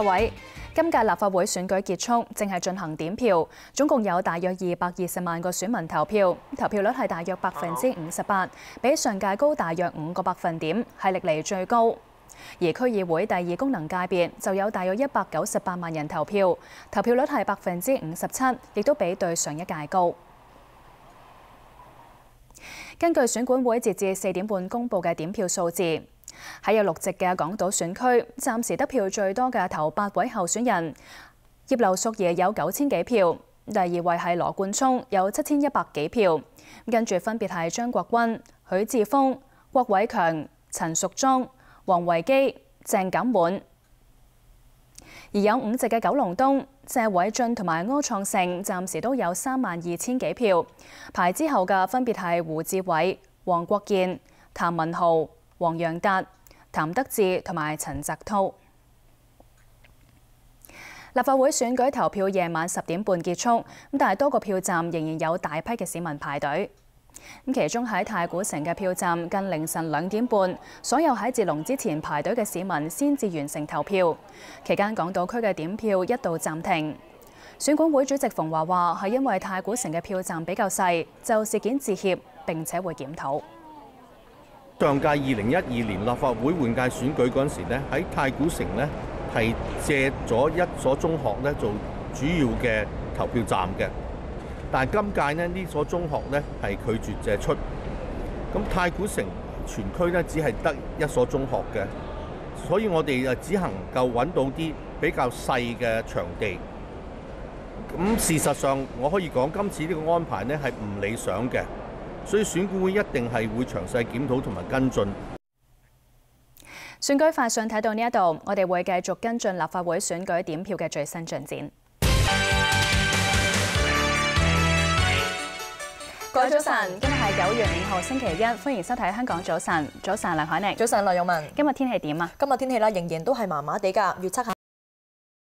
各位，今屆立法會選舉結束，正係進行點票，總共有大約二百二十萬個選民投票，投票率係大約百分之五十八，比上屆高大約五個百分點，係歷嚟最高。而區議會第二功能界別就有大約一百九十八萬人投票，投票率係百分之五十七，亦都比對上一屆高。根據選管會截至四點半公佈嘅點票數字。喺有六席嘅港島選區，暫時得票最多嘅頭八位候選人，葉劉淑儀有九千幾票，第二位係羅冠聰有七千一百幾票，跟住分別係張國軍、許志峰、郭偉強、陳淑庄、黄維基、鄭錦滿。而有五席嘅九龍東，謝偉俊同埋柯創盛暫時都有三萬二千幾票，排之後嘅分別係胡志偉、黃國健、譚文豪、黃洋達。譚德志同埋陳澤滔，立法會選舉投票夜晚十點半結束，咁但係多個票站仍然有大批嘅市民排隊。咁其中喺太古城嘅票站，近凌晨兩點半，所有喺截龙之前排隊嘅市民先至完成投票。期間港島區嘅點票一度暫停。選管會主席馮華話係因為太古城嘅票站比較細，就事件致歉並且會檢討。上届二零一二年立法会换届选举嗰阵时咧，喺太古城咧系借咗一所中学咧做主要嘅投票站嘅。但系今届呢，呢所中学咧系拒绝借出。咁太古城全区咧只系得一所中学嘅，所以我哋啊只能够揾到啲比较细嘅场地。咁事实上，我可以讲今次呢个安排咧系唔理想嘅。所以選舉會一定係會詳細檢討同埋跟進選舉快上睇到呢一度，我哋會繼續跟進立法會選舉點票嘅最新進展。各位早晨，今日係九月五號星期一，歡迎收睇《香港早晨》。早晨，梁海宁。早晨，羅勇文。今日天氣點啊？今日天氣啦，仍然都係麻麻地㗎。预测下。